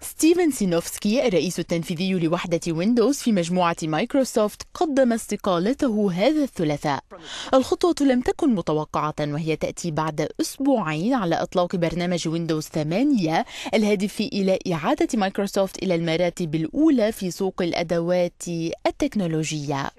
ستيفن سينوفسكي الرئيس التنفيذي لوحدة ويندوز في مجموعة مايكروسوفت قدم استقالته هذا الثلاثاء الخطوة لم تكن متوقعة وهي تأتي بعد أسبوعين على إطلاق برنامج ويندوز 8 الهادف إلى إعادة مايكروسوفت إلى المراتب الأولى في سوق الأدوات التكنولوجية